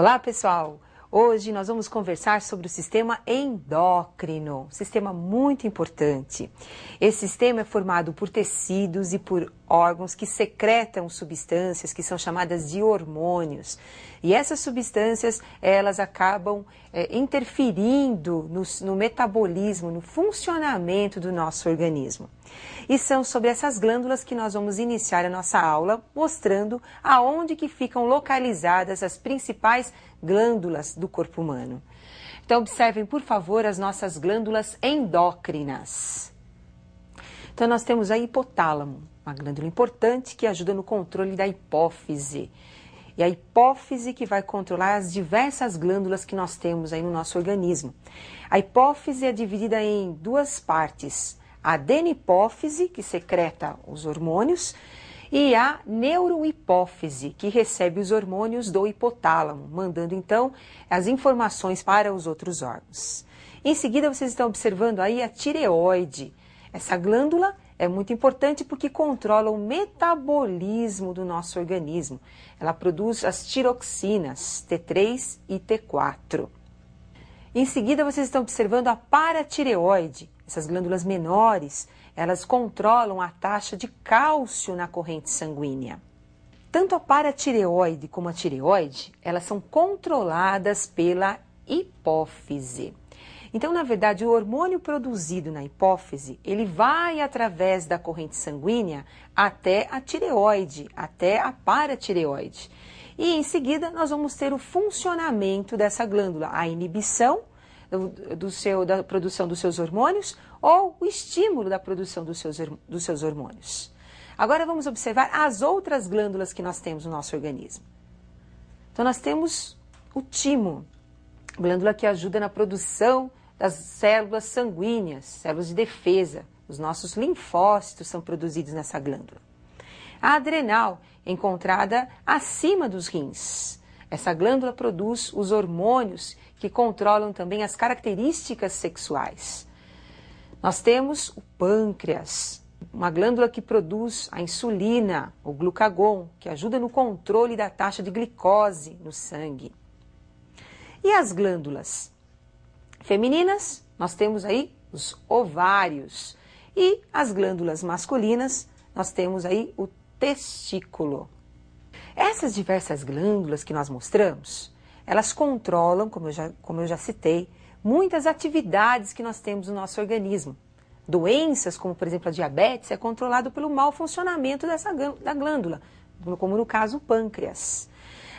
Olá, pessoal! Hoje nós vamos conversar sobre o sistema endócrino, um sistema muito importante. Esse sistema é formado por tecidos e por órgãos que secretam substâncias que são chamadas de hormônios. E essas substâncias, elas acabam é, interferindo no, no metabolismo, no funcionamento do nosso organismo. E são sobre essas glândulas que nós vamos iniciar a nossa aula, mostrando aonde que ficam localizadas as principais glândulas do corpo humano. Então observem, por favor, as nossas glândulas endócrinas. Então, nós temos a hipotálamo, uma glândula importante que ajuda no controle da hipófise. E a hipófise que vai controlar as diversas glândulas que nós temos aí no nosso organismo. A hipófise é dividida em duas partes: a adenipófise, que secreta os hormônios, e a neurohipófise, que recebe os hormônios do hipotálamo, mandando então as informações para os outros órgãos. Em seguida, vocês estão observando aí a tireoide, essa glândula é muito importante porque controla o metabolismo do nosso organismo. Ela produz as tiroxinas T3 e T4. Em seguida, vocês estão observando a paratireoide. Essas glândulas menores, elas controlam a taxa de cálcio na corrente sanguínea. Tanto a paratireoide como a tireoide, elas são controladas pela hipófise. Então, na verdade, o hormônio produzido na hipófise, ele vai através da corrente sanguínea até a tireoide, até a paratireoide. E em seguida, nós vamos ter o funcionamento dessa glândula, a inibição do seu, da produção dos seus hormônios ou o estímulo da produção dos seus, dos seus hormônios. Agora vamos observar as outras glândulas que nós temos no nosso organismo. Então nós temos o timo, glândula que ajuda na produção das células sanguíneas, células de defesa. Os nossos linfócitos são produzidos nessa glândula. A adrenal, é encontrada acima dos rins. Essa glândula produz os hormônios que controlam também as características sexuais. Nós temos o pâncreas, uma glândula que produz a insulina, o glucagon, que ajuda no controle da taxa de glicose no sangue. E as glândulas Femininas, nós temos aí os ovários. E as glândulas masculinas, nós temos aí o testículo. Essas diversas glândulas que nós mostramos, elas controlam, como eu já, como eu já citei, muitas atividades que nós temos no nosso organismo. Doenças, como por exemplo a diabetes, é controlado pelo mau funcionamento dessa da glândula, como no caso o pâncreas.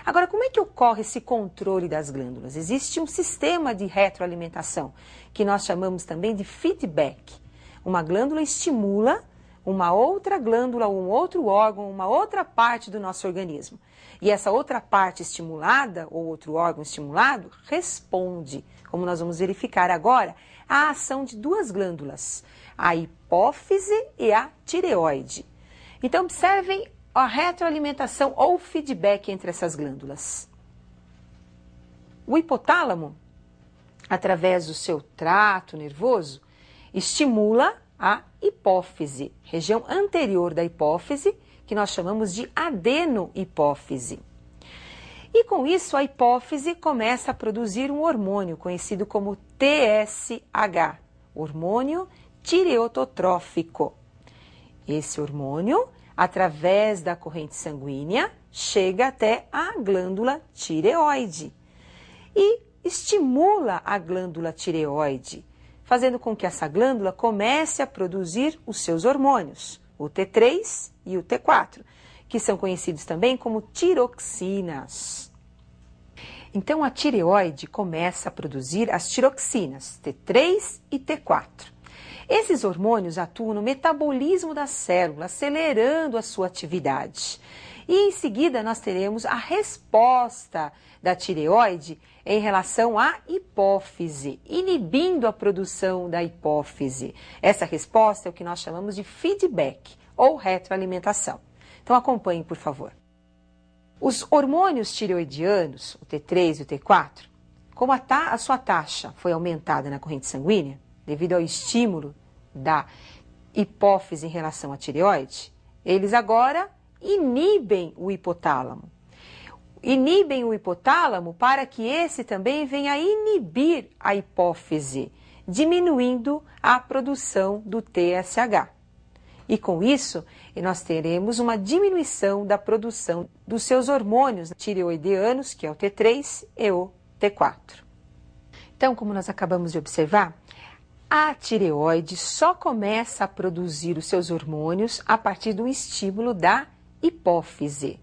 Agora, como é que ocorre esse controle das glândulas? Existe um sistema de retroalimentação, que nós chamamos também de feedback. Uma glândula estimula uma outra glândula, um outro órgão, uma outra parte do nosso organismo. E essa outra parte estimulada, ou outro órgão estimulado, responde, como nós vamos verificar agora, à ação de duas glândulas, a hipófise e a tireoide. Então, observem a retroalimentação ou feedback entre essas glândulas. O hipotálamo, através do seu trato nervoso, estimula a hipófise, região anterior da hipófise, que nós chamamos de adenohipófise. E com isso, a hipófise começa a produzir um hormônio conhecido como TSH, hormônio tireototrófico. Esse hormônio através da corrente sanguínea, chega até a glândula tireoide e estimula a glândula tireoide, fazendo com que essa glândula comece a produzir os seus hormônios, o T3 e o T4, que são conhecidos também como tiroxinas. Então a tireoide começa a produzir as tiroxinas T3 e T4. Esses hormônios atuam no metabolismo da célula, acelerando a sua atividade. E em seguida nós teremos a resposta da tireoide em relação à hipófise, inibindo a produção da hipófise. Essa resposta é o que nós chamamos de feedback ou retroalimentação. Então acompanhe por favor. Os hormônios tireoidianos, o T3 e o T4, como a, ta a sua taxa foi aumentada na corrente sanguínea, devido ao estímulo da hipófise em relação à tireoide, eles agora inibem o hipotálamo. Inibem o hipotálamo para que esse também venha inibir a hipófise, diminuindo a produção do TSH. E com isso, nós teremos uma diminuição da produção dos seus hormônios tireoideanos, que é o T3 e o T4. Então, como nós acabamos de observar, a tireoide só começa a produzir os seus hormônios a partir do estímulo da hipófise.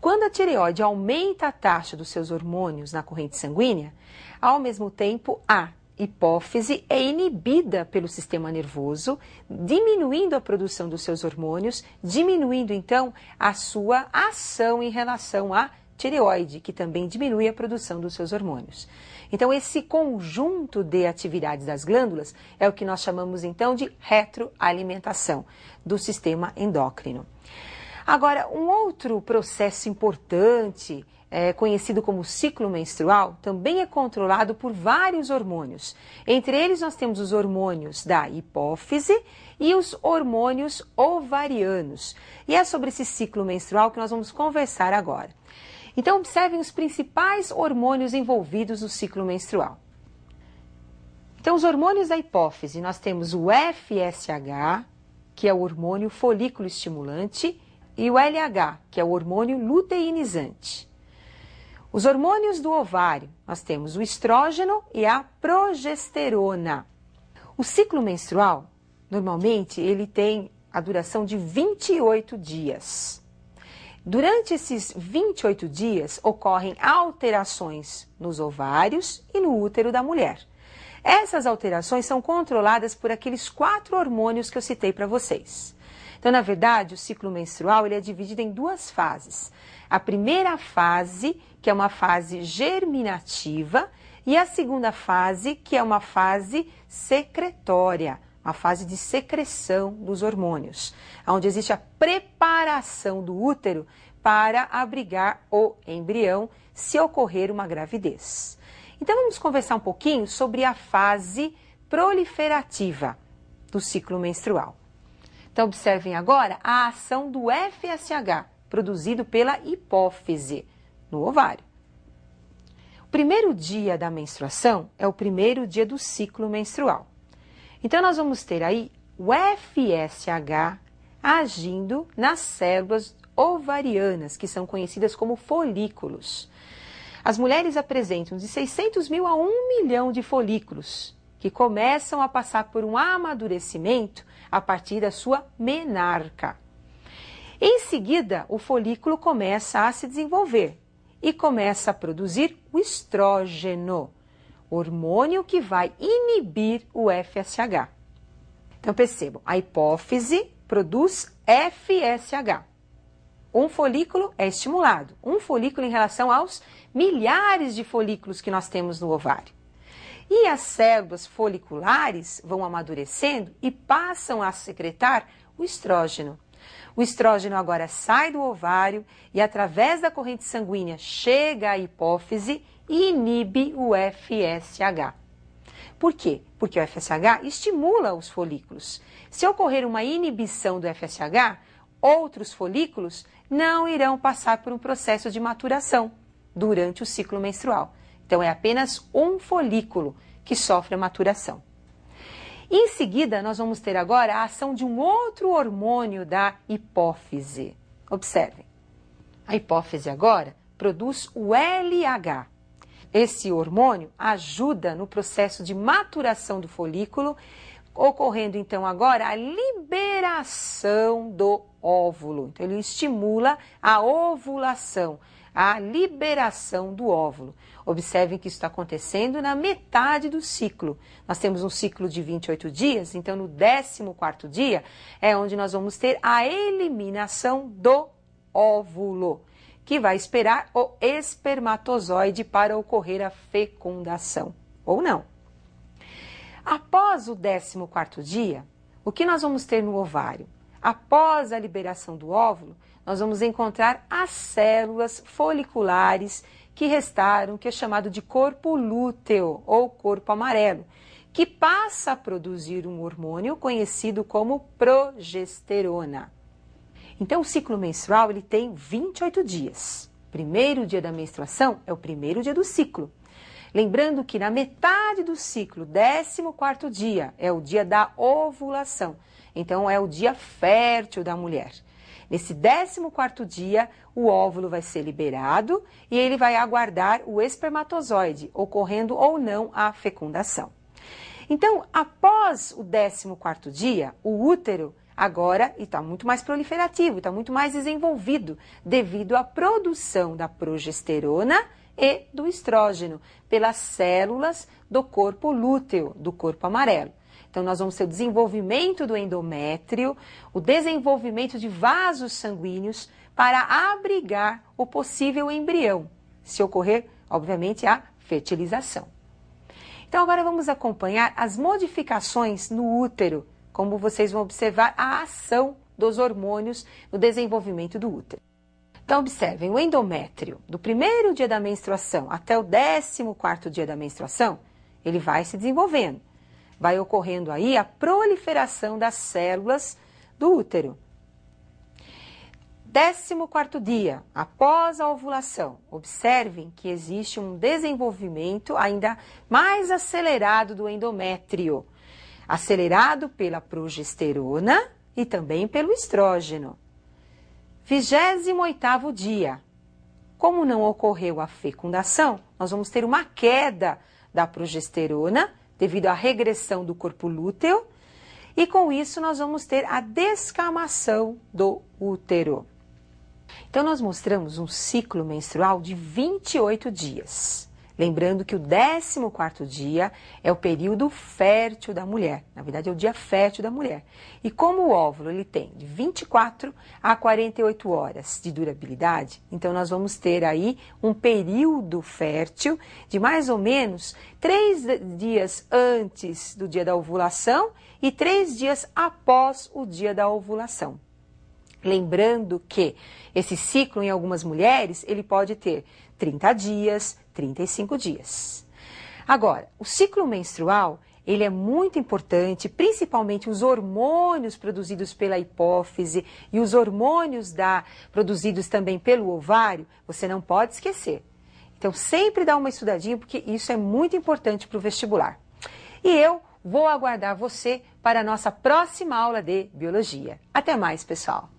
Quando a tireoide aumenta a taxa dos seus hormônios na corrente sanguínea, ao mesmo tempo a hipófise é inibida pelo sistema nervoso, diminuindo a produção dos seus hormônios, diminuindo então a sua ação em relação à tireoide, que também diminui a produção dos seus hormônios. Então, esse conjunto de atividades das glândulas é o que nós chamamos então de retroalimentação do sistema endócrino. Agora, um outro processo importante, é, conhecido como ciclo menstrual, também é controlado por vários hormônios. Entre eles, nós temos os hormônios da hipófise e os hormônios ovarianos. E é sobre esse ciclo menstrual que nós vamos conversar agora. Então, observem os principais hormônios envolvidos no ciclo menstrual. Então, os hormônios da hipófise, nós temos o FSH, que é o hormônio folículo estimulante, e o LH, que é o hormônio luteinizante. Os hormônios do ovário, nós temos o estrógeno e a progesterona. O ciclo menstrual, normalmente, ele tem a duração de 28 dias. Durante esses 28 dias ocorrem alterações nos ovários e no útero da mulher. Essas alterações são controladas por aqueles quatro hormônios que eu citei para vocês. Então, na verdade, o ciclo menstrual ele é dividido em duas fases. A primeira fase, que é uma fase germinativa, e a segunda fase, que é uma fase secretória. A fase de secreção dos hormônios, onde existe a preparação do útero para abrigar o embrião se ocorrer uma gravidez. Então vamos conversar um pouquinho sobre a fase proliferativa do ciclo menstrual. Então observem agora a ação do FSH, produzido pela hipófise no ovário. O primeiro dia da menstruação é o primeiro dia do ciclo menstrual. Então, nós vamos ter aí o FSH agindo nas células ovarianas, que são conhecidas como folículos. As mulheres apresentam de 600 mil a 1 milhão de folículos, que começam a passar por um amadurecimento a partir da sua menarca. Em seguida, o folículo começa a se desenvolver e começa a produzir o estrógeno hormônio que vai inibir o FSH. Então percebam, a hipófise produz FSH. Um folículo é estimulado, um folículo em relação aos milhares de folículos que nós temos no ovário. E as células foliculares vão amadurecendo e passam a secretar o estrógeno. O estrógeno agora sai do ovário e, através da corrente sanguínea, chega à hipófise inibe o FSH. Por quê? Porque o FSH estimula os folículos. Se ocorrer uma inibição do FSH, outros folículos não irão passar por um processo de maturação durante o ciclo menstrual. Então, é apenas um folículo que sofre a maturação. Em seguida, nós vamos ter agora a ação de um outro hormônio da hipófise. Observem. A hipófise agora produz o LH. Esse hormônio ajuda no processo de maturação do folículo, ocorrendo então agora a liberação do óvulo. Então, ele estimula a ovulação, a liberação do óvulo. Observem que isso está acontecendo na metade do ciclo. Nós temos um ciclo de 28 dias, então no 14 dia é onde nós vamos ter a eliminação do óvulo que vai esperar o espermatozoide para ocorrer a fecundação, ou não. Após o 14 dia, o que nós vamos ter no ovário? Após a liberação do óvulo, nós vamos encontrar as células foliculares que restaram, que é chamado de corpo lúteo ou corpo amarelo, que passa a produzir um hormônio conhecido como progesterona. Então, o ciclo menstrual ele tem 28 dias. Primeiro dia da menstruação é o primeiro dia do ciclo. Lembrando que na metade do ciclo, 14 dia, é o dia da ovulação. Então, é o dia fértil da mulher. Nesse 14 dia, o óvulo vai ser liberado e ele vai aguardar o espermatozoide, ocorrendo ou não a fecundação. Então, após o 14 dia, o útero Agora, e está muito mais proliferativo, está muito mais desenvolvido, devido à produção da progesterona e do estrógeno pelas células do corpo lúteo, do corpo amarelo. Então, nós vamos ter o desenvolvimento do endométrio, o desenvolvimento de vasos sanguíneos para abrigar o possível embrião, se ocorrer, obviamente, a fertilização. Então, agora vamos acompanhar as modificações no útero como vocês vão observar, a ação dos hormônios no desenvolvimento do útero. Então, observem, o endométrio, do primeiro dia da menstruação até o 14 dia da menstruação, ele vai se desenvolvendo. Vai ocorrendo aí a proliferação das células do útero. 14 dia, após a ovulação, observem que existe um desenvolvimento ainda mais acelerado do endométrio acelerado pela progesterona e também pelo estrógeno. 28º dia. Como não ocorreu a fecundação, nós vamos ter uma queda da progesterona devido à regressão do corpo lúteo e com isso nós vamos ter a descamação do útero. Então nós mostramos um ciclo menstrual de 28 dias. Lembrando que o 14º dia é o período fértil da mulher, na verdade é o dia fértil da mulher. E como o óvulo ele tem de 24 a 48 horas de durabilidade, então nós vamos ter aí um período fértil de mais ou menos três dias antes do dia da ovulação e três dias após o dia da ovulação. Lembrando que esse ciclo em algumas mulheres, ele pode ter 30 dias, 35 dias. Agora, o ciclo menstrual, ele é muito importante, principalmente os hormônios produzidos pela hipófise e os hormônios da, produzidos também pelo ovário, você não pode esquecer. Então, sempre dá uma estudadinha, porque isso é muito importante para o vestibular. E eu vou aguardar você para a nossa próxima aula de Biologia. Até mais, pessoal!